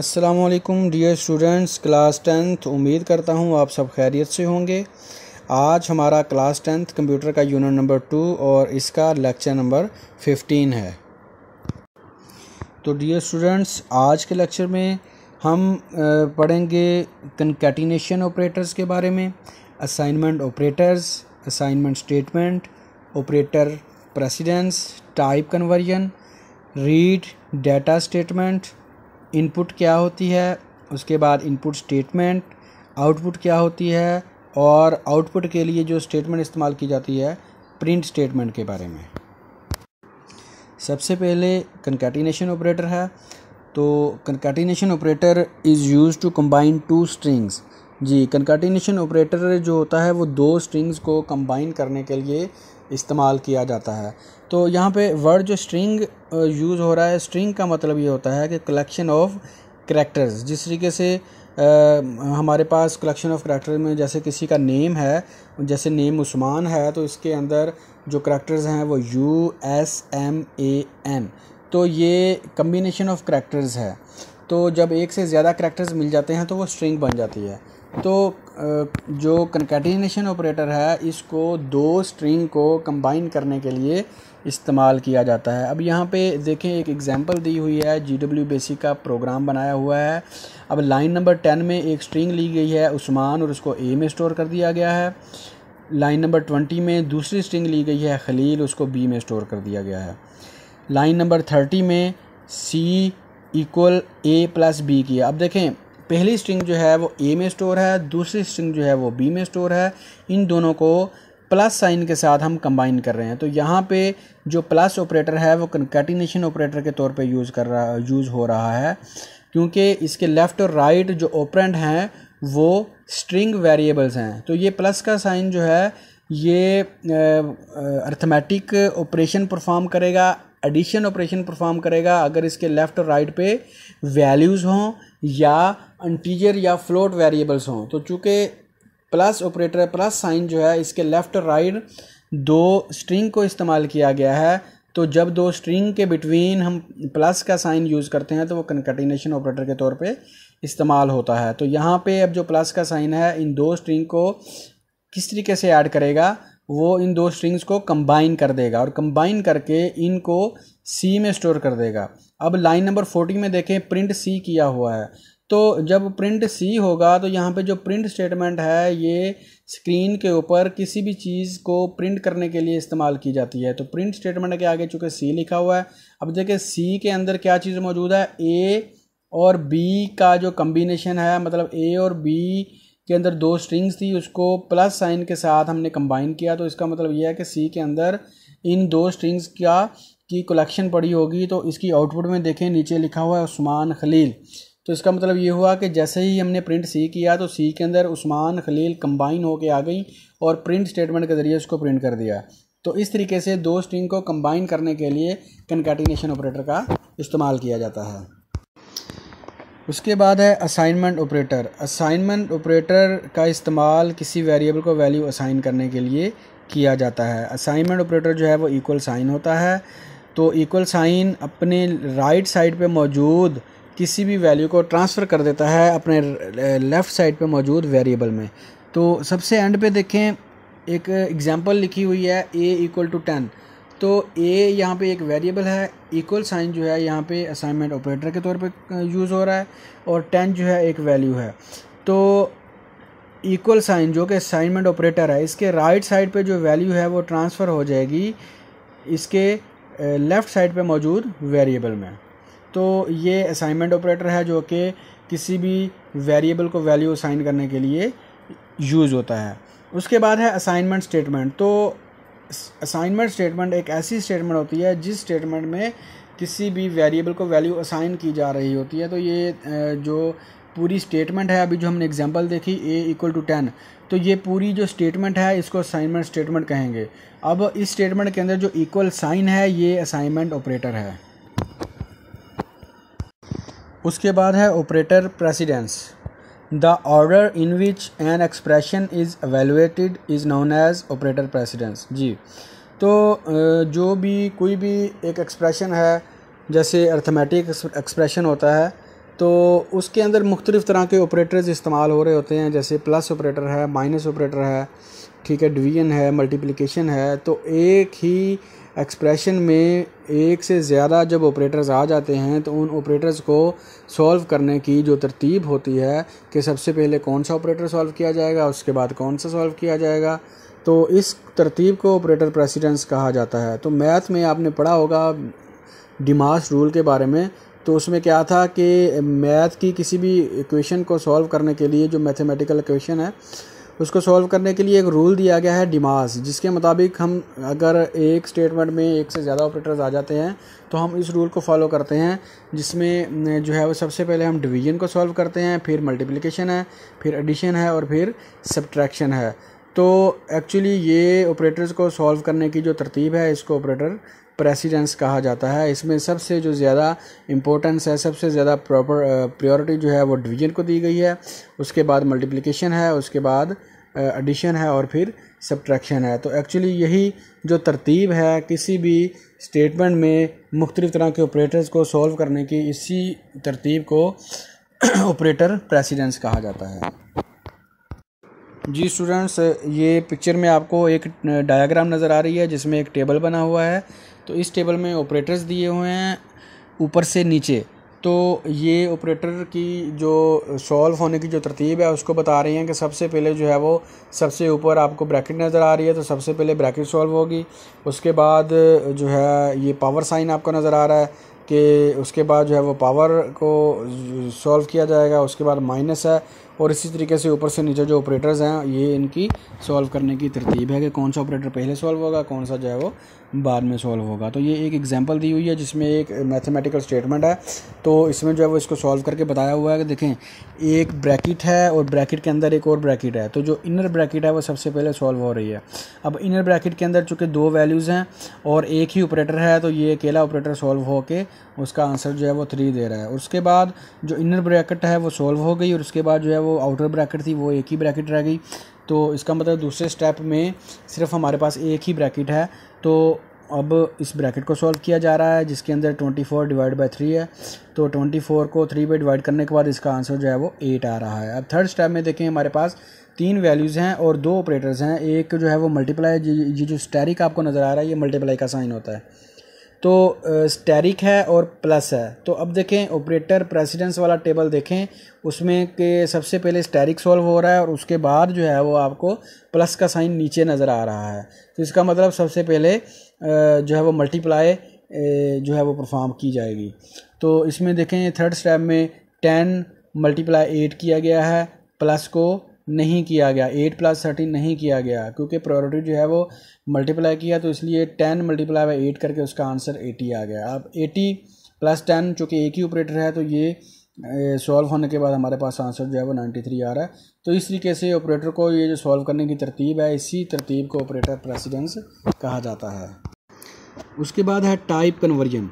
असलकम dear students class tenth उम्मीद करता हूँ आप सब खैरियत से होंगे आज हमारा क्लास टेंथ कंप्यूटर का यूनिट नंबर टू और इसका लेक्चर नंबर फिफ्टीन है तो डियर स्टूडेंट्स आज के लेक्चर में हम पढ़ेंगे कंकेटिनेशन ऑपरेटर्स के बारे में assignment operators assignment statement operator precedence type conversion read data statement input क्या होती है उसके बाद इनपुट स्टेटमेंट आउटपुट क्या होती है और आउटपुट के लिए जो स्टेटमेंट इस्तेमाल की जाती है प्रिंट स्टेटमेंट के बारे में सबसे पहले कंकैटिनेशन ऑपरेटर है तो concatenation operator is used to combine two strings जी कंकैटिनेशन ऑपरेटर जो होता है वो दो स्ट्रिंग्स को कंबाइन करने के लिए इस्तेमाल किया जाता है तो यहाँ पे वर्ड जो स्ट्रिंग यूज़ हो रहा है स्ट्रिंग का मतलब ये होता है कि कलेक्शन ऑफ करेक्टर्स जिस तरीके से आ, हमारे पास कलेक्शन ऑफ करैक्टर में जैसे किसी का नेम है जैसे नेम उस्मान है तो इसके अंदर जो करेक्टर्स हैं वो U S M A N तो ये कम्बिनेशन ऑफ करेक्टर्स है तो जब एक से ज़्यादा करेक्टर्स मिल जाते हैं तो वो स्ट्रिंग बन जाती है तो जो कंकेटिनेशन ऑपरेटर है इसको दो स्ट्रिंग को कंबाइन करने के लिए इस्तेमाल किया जाता है अब यहाँ पे देखें एक एग्जांपल दी हुई है जी डब्ल्यू बेसिक का प्रोग्राम बनाया हुआ है अब लाइन नंबर टेन में एक स्ट्रिंग ली गई है उस्मान और उसको ए में स्टोर कर दिया गया है लाइन नंबर ट्वेंटी में दूसरी स्ट्रिंग ली गई है खलील उसको बी में स्टोर कर दिया गया है लाइन नंबर थर्टी में C equal A plus B किया अब देखें पहली स्ट्रिंग जो है वो ए में स्टोर है दूसरी स्ट्रिंग जो है वो बी में स्टोर है इन दोनों को प्लस साइन के साथ हम कंबाइन कर रहे हैं तो यहाँ पे जो प्लस ऑपरेटर है वो कंकेटिनेशन ऑपरेटर के तौर पे यूज़ कर रहा यूज़ हो रहा है क्योंकि इसके लेफ़्ट और राइट जो ऑपरेंट हैं वो स्ट्रिंग वेरिएबल्स हैं तो ये प्लस का साइन जो है ये अर्थमेटिक ऑपरेशन परफॉर्म करेगा एडिशन ऑपरेशन परफॉर्म करेगा अगर इसके लेफ़्ट और राइट पे वैल्यूज़ हों या इंटीजर या फ्लोट वेरिएबल्स हों तो चूँकि प्लस ऑपरेटर प्लस साइन जो है इसके लेफ़्ट और राइट दो स्ट्रिंग को इस्तेमाल किया गया है तो जब दो स्ट्रिंग के बिटवीन हम प्लस का साइन यूज़ करते हैं तो वो कनकटिनेशन ऑपरेटर के तौर पे इस्तेमाल होता है तो यहाँ पे अब जो प्लस का साइन है इन दो स्ट्रिंग को किस तरीके से ऐड करेगा वो इन दो स्ट्रिंग्स को कंबाइन कर देगा और कंबाइन करके इनको सी में स्टोर कर देगा अब लाइन नंबर फोर्टी में देखें प्रिंट सी किया हुआ है तो जब प्रिंट सी होगा तो यहाँ पे जो प्रिंट स्टेटमेंट है ये स्क्रीन के ऊपर किसी भी चीज़ को प्रिंट करने के लिए इस्तेमाल की जाती है तो प्रिंट स्टेटमेंट के आगे चूँकि सी लिखा हुआ है अब देखें सी के अंदर क्या चीज़ मौजूद है ए और बी का जो कम्बिनेशन है मतलब ए और बी के अंदर दो स्ट्रिंग्स थी उसको प्लस साइन के साथ हमने कंबाइन किया तो इसका मतलब यह है कि सी के अंदर इन दो स्ट्रिंग्स का की कलेक्शन पड़ी होगी तो इसकी आउटपुट में देखें नीचे लिखा हुआ है उस्मान खलील तो इसका मतलब ये हुआ कि जैसे ही हमने प्रिंट सी किया तो सी के अंदर उस्मान खलील कंबाइन होके आ गई और प्रिंट स्टेटमेंट के ज़रिए उसको प्रिंट कर दिया तो इस तरीके से दो स्ट्रिंग को कंबाइन करने के लिए कनकैटिनेशन ऑपरेटर का इस्तेमाल किया जाता है उसके बाद है असाइनमेंट ऑपरेटर असाइनमेंट ऑपरेटर का इस्तेमाल किसी वेरिएबल को वैल्यू असाइन करने के लिए किया जाता है असाइनमेंट ऑपरेटर जो है वो इक्वल साइन होता है तो इक्वल साइन अपने राइट साइड पे मौजूद किसी भी वैल्यू को ट्रांसफ़र कर देता है अपने लेफ़्ट साइड पे मौजूद वेरिएबल में तो सबसे एंड पे देखें एक एग्ज़ाम्पल लिखी हुई है ए इक्वल टू टेन तो ए यहाँ पे एक वेरिएबल है इक्वल साइन जो है यहाँ पे असाइनमेंट ऑपरेटर के तौर पे यूज़ हो रहा है और टेन जो है एक वैल्यू है तो इक्वल साइन जो कि असाइनमेंट ऑपरेटर है इसके राइट साइड पे जो वैल्यू है वो ट्रांसफ़र हो जाएगी इसके लेफ़्ट साइड पे मौजूद वेरिएबल में तो ये असाइनमेंट ऑपरेटर है जो कि किसी भी वेरिएबल को वैल्यू असाइन करने के लिए यूज़ होता है उसके बाद है असाइनमेंट स्टेटमेंट तो असाइनमेंट स्टेटमेंट एक ऐसी स्टेटमेंट होती है जिस स्टेटमेंट में किसी भी वेरिएबल को वैल्यू असाइन की जा रही होती है तो ये जो पूरी स्टेटमेंट है अभी जो हमने एग्जांपल देखी ए इक्वल टू टेन तो ये पूरी जो स्टेटमेंट है इसको असाइनमेंट स्टेटमेंट कहेंगे अब इस स्टेटमेंट के अंदर जो इक्वल साइन है ये असाइनमेंट ऑपरेटर है उसके बाद है operator precedence The order in which an expression is evaluated is known as operator precedence. जी तो जो भी कोई भी एक एक्सप्रेशन है जैसे अर्थमेटिक एक्सप्रेशन होता है तो उसके अंदर मुख्तलिफ़ तरह के ऑपरेटर्स इस्तेमाल हो रहे होते हैं जैसे प्लस ऑपरेटर है माइनस ऑपरेटर है ठीक है डिवीजन है मल्टीप्लिकेशन है तो एक ही एक्सप्रेशन में एक से ज़्यादा जब ऑपरेटर्स आ जाते हैं तो उन ऑपरेटर्स को सॉल्व करने की जो तरतीब होती है कि सबसे पहले कौन सा ऑपरेटर सॉल्व किया जाएगा उसके बाद कौन सा सॉल्व किया जाएगा तो इस तरतीब को ऑपरेटर प्रेसिडेंस कहा जाता है तो मैथ में आपने पढ़ा होगा डिमास रूल के बारे में तो उसमें क्या था कि मैथ की किसी भी इक्वेशन को सॉल्व करने के लिए जो मैथमेटिकल इक्वेशन है उसको सॉल्व करने के लिए एक रूल दिया गया है डिमास जिसके मुताबिक हम अगर एक स्टेटमेंट में एक से ज़्यादा ऑपरेटर्स आ जाते हैं तो हम इस रूल को फॉलो करते हैं जिसमें जो है वो सबसे पहले हम डिवीजन को सॉल्व करते हैं फिर मल्टीप्लिकेशन है फिर एडिशन है और फिर सब्ट्रैक्शन है तो एक्चुअली ये ऑपरेटर्स को सॉल्व करने की जो तरतीब है इसको ऑपरेटर प्रेसिडेंस कहा जाता है इसमें सबसे जो ज़्यादा इम्पोर्टेंस है सबसे ज़्यादा प्रॉपर प्रायोरिटी जो है वो डिवीजन को दी गई है उसके बाद मल्टीप्लिकेशन है उसके बाद एडिशन है और फिर सब्ट्रैक्शन है तो एक्चुअली यही जो तरतीब है किसी भी स्टेटमेंट में मुख्तु तरह के ऑपरेटर्स को सॉल्व करने की इसी तरतीब को ऑपरेटर प्रेसिडेंस कहा जाता है जी स्टूडेंट्स ये पिक्चर में आपको एक डायग्राम नज़र आ रही है जिसमें एक टेबल बना हुआ है तो इस टेबल में ऑपरेटर्स दिए हुए हैं ऊपर से नीचे तो ये ऑपरेटर की जो सॉल्व होने की जो तरतीब है उसको बता रही हैं कि सबसे पहले जो है वो सबसे ऊपर आपको ब्रैकेट नज़र आ रही है तो सबसे पहले ब्रैकेट सॉल्व होगी उसके बाद जो है ये पावर साइन आपको नज़र आ रहा है कि उसके बाद जो है वो पावर को सॉल्व किया जाएगा उसके बाद माइनस है और इसी तरीके से ऊपर से नीचे जो ऑपरेटर्स हैं ये इनकी सॉल्व करने की तरतीब है कि कौन सा ऑपरेटर पहले सॉल्व होगा कौन सा जो है वो बाद में सॉल्व होगा तो ये एक एग्जांपल दी हुई है जिसमें एक मैथमेटिकल स्टेटमेंट है तो इसमें जो है वो इसको सॉल्व करके बताया हुआ है कि देखें एक ब्रैकेट है और ब्रैकेट के अंदर एक और ब्रैकेट है तो जो इनर ब्रैकेट है वो सबसे पहले सॉल्व हो रही है अब इनर ब्रैकेट के अंदर चूँकि दो वैल्यूज़ हैं और एक ही ऑपरेटर है तो ये अकेला ऑपरेटर सॉल्व होकर उसका आंसर जो है वो थ्री दे रहा है उसके बाद जो इनर ब्रैकेट है वो सॉल्व हो गई और उसके बाद जो है वो आउटर ब्रैकेट थी वो एक ही ब्रैकेट रह गई तो इसका मतलब दूसरे स्टेप में सिर्फ हमारे पास एक ही ब्रैकेट है तो अब इस ब्रैकेट को सॉल्व किया जा रहा है जिसके अंदर twenty four divide by three है तो ट्वेंटी फोर को थ्री पे डिवाइड करने के बाद इसका आंसर जो है वो एट आ रहा है अब थर्ड स्टेप में देखें हमारे पास तीन वैल्यूज़ हैं और दो ऑपरेटर्स हैं एक जो है वो मल्टीप्लाई ये जो स्टैरिक आपको नज़र आ रहा है ये मल्टीप्लाई का साइन होता है तो स्टेरिक है और प्लस है तो अब देखें ऑपरेटर प्रेसिडेंस वाला टेबल देखें उसमें के सबसे पहले स्टेरिक सॉल्व हो रहा है और उसके बाद जो है वो आपको प्लस का साइन नीचे नज़र आ रहा है तो इसका मतलब सबसे पहले जो है वो मल्टीप्लाई जो है वो परफॉर्म की जाएगी तो इसमें देखें थर्ड स्टेप में टेन मल्टीप्लाई एट किया गया है प्लस को नहीं किया गया एट प्लस थर्टीन नहीं किया गया क्योंकि प्रायोरिटी जो है वो मल्टीप्लाई किया तो इसलिए टेन मल्टीप्लाई बाई एट करके उसका आंसर एटी आ गया अब एटी प्लस टेन चूँकि एक ही ऑपरेटर है तो ये सॉल्व होने के बाद हमारे पास आंसर जो है वो नाइन्टी थ्री आ रहा है तो इस तरीके से ऑपरेटर को ये जो सॉल्व करने की तरतीब है इसी तरतीब को ऑपरेटर प्रेसिडेंस कहा जाता है उसके बाद है type conversion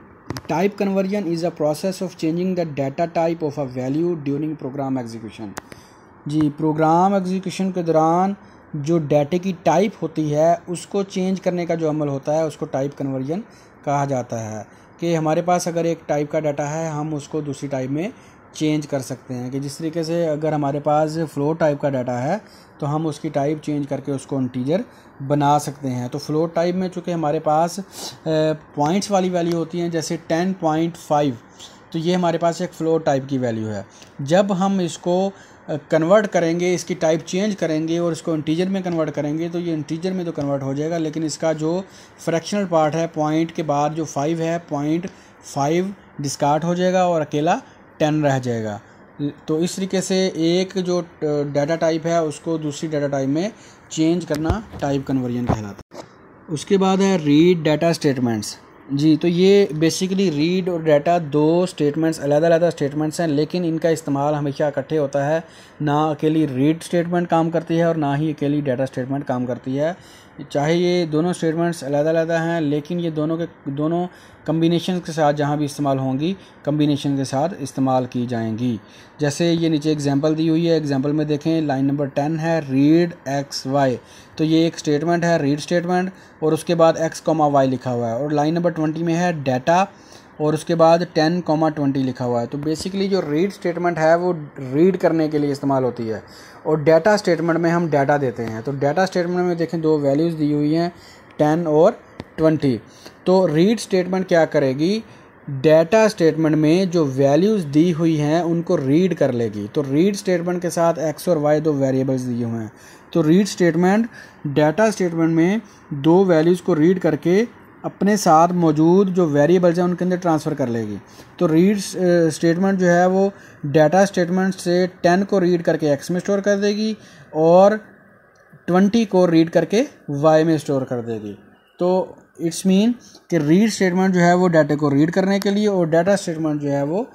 type conversion is a process of changing the data type of a value during program execution जी प्रोग्राम एग्जीक्यूशन के दौरान जो डाटे की टाइप होती है उसको चेंज करने का जो अमल होता है उसको टाइप कन्वर्जन कहा जाता है कि हमारे पास अगर एक टाइप का डाटा है हम उसको दूसरी टाइप में चेंज कर सकते हैं कि जिस तरीके से अगर हमारे पास फ्लो टाइप का डाटा है तो हम उसकी टाइप चेंज करके उसको इंटीजर बना सकते हैं तो फ्लो टाइप में चूँकि हमारे पास पॉइंट्स वाली वैल्यू होती हैं जैसे टेन पॉइंट फाइव तो ये हमारे पास एक फ्लो टाइप की वैल्यू है जब हम इसको कन्वर्ट करेंगे इसकी टाइप चेंज करेंगे और इसको इंटीजर में कन्वर्ट करेंगे तो ये इंटीजर में तो कन्वर्ट हो जाएगा लेकिन इसका जो फ्रैक्शनल पार्ट है पॉइंट के बाद जो फाइव है पॉइंट फाइव डिस्कार्ड हो जाएगा और अकेला टेन रह जाएगा तो इस तरीके से एक जो डाटा टाइप है उसको दूसरी डाटा टाइप में चेंज करना टाइप कन्वर्जन कहलाता है उसके बाद है रीड डाटा स्टेटमेंट्स जी तो ये बेसिकली रीड और डाटा दो स्टेटमेंट्स अलग अलग स्टेटमेंट्स हैं लेकिन इनका इस्तेमाल हमेशा इकट्ठे होता है ना अकेली रीड स्टेटमेंट काम करती है और ना ही अकेली डाटा स्टेटमेंट काम करती है चाहे ये दोनों स्टेटमेंट्स अलग-अलग हैं लेकिन ये दोनों के दोनों कम्बिनेशन के साथ जहाँ भी इस्तेमाल होंगी कम्बिनेशन के साथ इस्तेमाल की जाएंगी जैसे ये नीचे एग्जांपल दी हुई है एग्जांपल में देखें लाइन नंबर टेन है रीड एक्स वाई तो ये एक स्टेटमेंट है रीड स्टेटमेंट और उसके बाद एक्स कॉमा वाई लिखा हुआ है और लाइन नंबर ट्वेंटी में है डाटा और उसके बाद टेन कॉमा ट्वेंटी लिखा हुआ है तो बेसिकली जो रीड स्टेटमेंट है वो रीड करने के लिए इस्तेमाल होती है और डाटा स्टेटमेंट में हम डाटा देते हैं तो डाटा स्टेटमेंट में देखें दो वैल्यूज़ दी हुई हैं टेन और ट्वेंटी तो रीड स्टेटमेंट क्या करेगी डेटा स्टेटमेंट में जो वैल्यूज़ दी हुई हैं उनको रीड कर लेगी तो रीड स्टेटमेंट के साथ एक्स और वाई दो वेरिएबल्स दिए हुए हैं तो रीड स्टेटमेंट डेटा स्टेटमेंट में दो वैल्यूज़ को रीड करके अपने साथ मौजूद जो वेरिएबल्स हैं उनके अंदर ट्रांसफ़र कर लेगी तो रीड स्टेटमेंट uh, जो है वो डाटा स्टेटमेंट से टेन को रीड करके एक्स में स्टोर कर देगी और ट्वेंटी को रीड करके वाई में स्टोर कर देगी तो इट्स मीन कि रीड स्टेटमेंट जो है वो डाटा को रीड करने के लिए और डाटा स्टेटमेंट जो है वो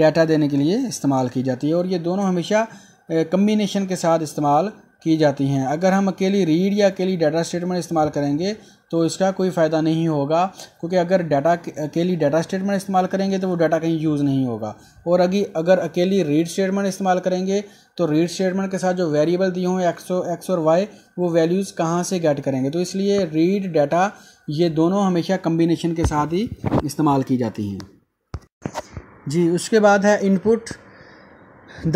डाटा देने के लिए इस्तेमाल की जाती है और ये दोनों हमेशा कम्बिनेशन uh, के साथ इस्तेमाल की जाती हैं अगर हम अकेली रीड या अकेली डाटा स्टेटमेंट इस्तेमाल करेंगे तो इसका कोई फ़ायदा नहीं होगा क्योंकि अगर डाटा अकेली डाटा स्टेटमेंट इस्तेमाल करेंगे तो वो डाटा कहीं यूज़ नहीं होगा और अभी अगर अकेली रीड स्टेटमेंट इस्तेमाल करेंगे तो रीड स्टेटमेंट के साथ जो वेरिएबल दिए हुए एक्स एक्स और वाई वो वैल्यूज़ कहाँ से गेट करेंगे तो इसलिए रीड डाटा ये दोनों हमेशा कम्बिनेशन के साथ ही इस्तेमाल की जाती हैं जी उसके बाद है input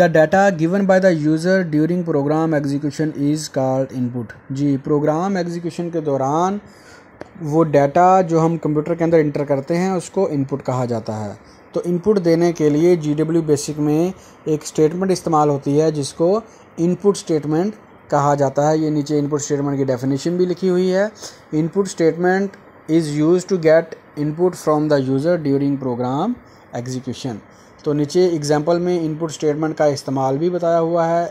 the data given by the user during program execution is called input जी प्रोग्राम एग्जीक्यूशन के दौरान वो डाटा जो हम कंप्यूटर के अंदर इंटर करते हैं उसको इनपुट कहा जाता है तो इनपुट देने के लिए जी डब्ल्यू बेसिक में एक स्टेटमेंट इस्तेमाल होती है जिसको इनपुट स्टेटमेंट कहा जाता है ये नीचे इनपुट स्टेटमेंट की डेफिनेशन भी लिखी हुई है input statement is used to get input from the user during program execution तो नीचे एग्जाम्पल में इनपुट स्टेटमेंट का इस्तेमाल भी बताया हुआ है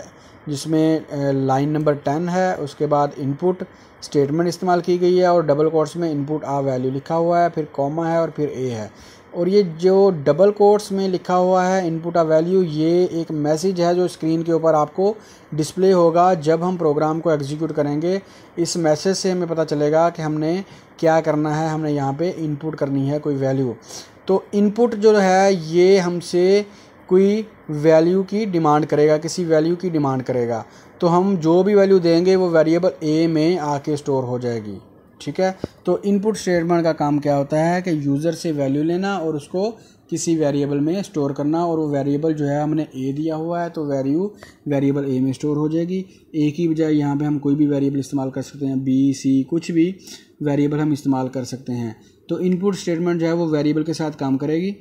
जिसमें लाइन नंबर टेन है उसके बाद इनपुट स्टेटमेंट इस्तेमाल की गई है और डबल कोर्स में इनपुट आ वैल्यू लिखा हुआ है फिर कॉमा है और फिर ए है और ये जो डबल कोर्स में लिखा हुआ है इनपुट आ वैल्यू ये एक मैसेज है जो स्क्रीन के ऊपर आपको डिस्प्ले होगा जब हम प्रोग्राम को एग्जीक्यूट करेंगे इस मैसेज से हमें पता चलेगा कि हमने क्या करना है हमने यहाँ पे इनपुट करनी है कोई वैल्यू तो इनपुट जो है ये हमसे कोई वैल्यू की डिमांड करेगा किसी वैल्यू की डिमांड करेगा तो हम जो भी वैल्यू देंगे वो वेरिएबल ए में आके स्टोर हो जाएगी ठीक है तो इनपुट स्टेटमेंट का काम क्या होता है कि यूज़र से वैल्यू लेना और उसको किसी वेरिएबल में स्टोर करना और वो वेरिएबल जो है हमने ए दिया हुआ है तो वैल्यू वेरिएबल ए में स्टोर हो जाएगी ए की बजाय यहाँ पे हम कोई भी वेरिएबल इस्तेमाल कर सकते हैं बी सी कुछ भी वेरिएबल हम इस्तेमाल कर सकते हैं तो इनपुट स्टेटमेंट जो है वो वेरिएबल के साथ काम करेगी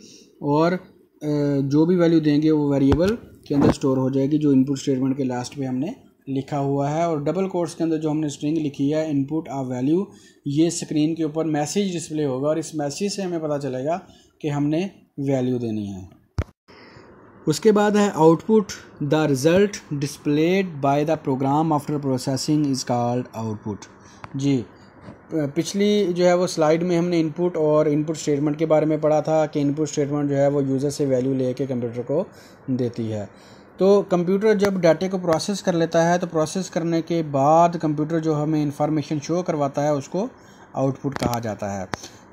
और जो भी वैल्यू देंगे वो वेरिएबल के अंदर स्टोर हो जाएगी जो इनपुट स्टेटमेंट के लास्ट में हमने लिखा हुआ है और डबल कोर्स के अंदर जो हमने स्ट्रिंग लिखी है इनपुट आ वैल्यू ये स्क्रीन के ऊपर मैसेज डिस्प्ले होगा और इस मैसेज से हमें पता चलेगा कि हमने वैल्यू देनी है उसके बाद है output the result displayed by the program after processing is called output जी पिछली जो है वो स्लाइड में हमने इनपुट और इनपुट स्टेटमेंट के बारे में पढ़ा था कि इनपुट स्टेटमेंट जो है वो यूज़र से वैल्यू ले के कंप्यूटर को देती है तो कंप्यूटर जब डाटे को प्रोसेस कर लेता है तो प्रोसेस करने के बाद कंप्यूटर जो हमें इंफॉर्मेशन शो करवाता है उसको आउटपुट कहा जाता है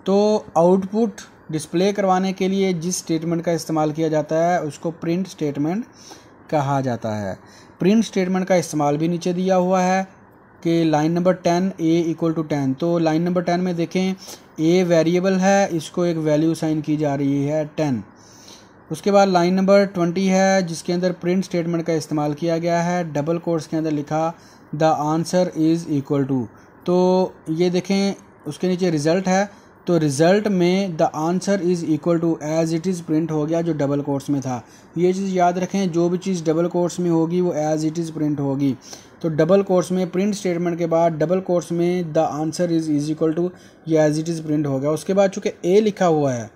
तो आउटपुट डिस्प्ले करवाने के लिए जिस स्टेटमेंट का इस्तेमाल किया जाता है उसको प्रिंट स्टेटमेंट कहा जाता है प्रिंट स्टेटमेंट का इस्तेमाल भी नीचे दिया हुआ है कि line number ten A equal to ten तो लाइन नंबर टेन में देखें ए वेरिएबल है इसको एक वैल्यू साइन की जा रही है टेन उसके बाद लाइन नंबर ट्वेंटी है जिसके अंदर प्रिंट स्टेटमेंट का इस्तेमाल किया गया है डबल कोर्स के अंदर लिखा the answer is equal to तो ये देखें उसके नीचे रिज़ल्ट है तो रिज़ल्ट में the answer is equal to as it is print हो गया जो डबल कोर्स में था ये चीज़ याद रखें जो भी चीज़ डबल कोर्स में होगी वो एज इट इज़ प्रिंट होगी तो डबल कोर्स में प्रिंट स्टेटमेंट के बाद डबल कोर्स में the answer is is equal to ये एज इट इज़ प्रिंट हो गया उसके बाद चूँकि ए लिखा हुआ है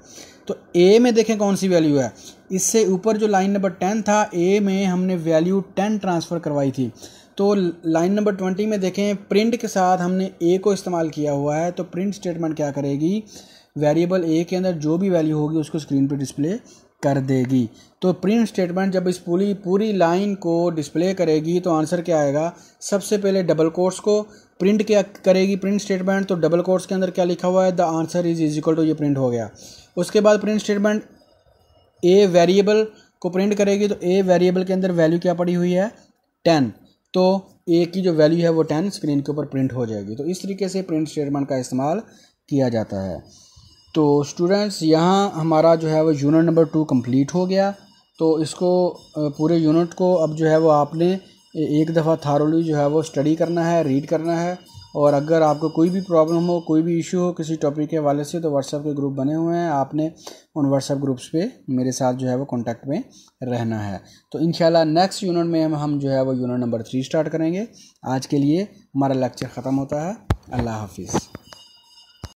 तो ए में देखें कौन सी वैल्यू है इससे ऊपर जो लाइन नंबर टेन था ए में हमने वैल्यू टेन ट्रांसफ़र करवाई थी तो लाइन नंबर ट्वेंटी में देखें प्रिंट के साथ हमने ए को इस्तेमाल किया हुआ है तो प्रिंट स्टेटमेंट क्या करेगी वेरिएबल ए के अंदर जो भी वैल्यू होगी उसको स्क्रीन पर डिस्प्ले कर देगी तो प्रिंट स्टेटमेंट जब इस पूरी पूरी लाइन को डिस्प्ले करेगी तो आंसर क्या आएगा सबसे पहले डबल कोर्स को प्रिंट क्या करेगी प्रिंट स्टेटमेंट तो डबल कोर्स के अंदर क्या लिखा हुआ है the answer is is equal to ये प्रिंट हो गया उसके बाद प्रिंट स्टेटमेंट ए वेरिएबल को प्रिंट करेगी तो ए वेरिएबल के अंदर वैल्यू क्या पड़ी हुई है टेन तो ए की जो वैल्यू है वो टेन स्क्रीन के ऊपर प्रिंट हो जाएगी तो इस तरीके से प्रिंट स्टेटमेंट का इस्तेमाल किया जाता है तो स्टूडेंट्स यहाँ हमारा जो है वो यूनिट नंबर टू कंप्लीट हो गया तो इसको पूरे यूनिट को अब जो है वो आपने एक दफ़ा थारोली जो है वो स्टडी करना है रीड करना है और अगर आपको कोई भी प्रॉब्लम हो कोई भी इशू हो किसी टॉपिक के हवाले से तो व्हाट्सएप के ग्रुप बने हुए हैं आपने उन व्हाट्सएप ग्रुप्स पे मेरे साथ जो है वो कांटेक्ट में रहना है तो इन नेक्स्ट यूनिट में हम हम जो है वो यूनिट नंबर थ्री स्टार्ट करेंगे आज के लिए हमारा लेक्चर ख़त्म होता है अल्लाह हाफिज़